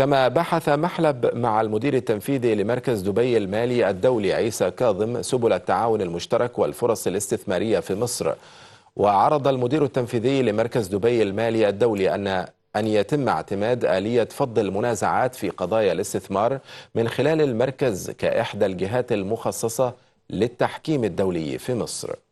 كما بحث محلب مع المدير التنفيذي لمركز دبي المالي الدولي عيسى كاظم سبل التعاون المشترك والفرص الاستثمارية في مصر وعرض المدير التنفيذي لمركز دبي المالي الدولي أن أن يتم اعتماد آلية فض المنازعات في قضايا الاستثمار من خلال المركز كإحدى الجهات المخصصة للتحكيم الدولي في مصر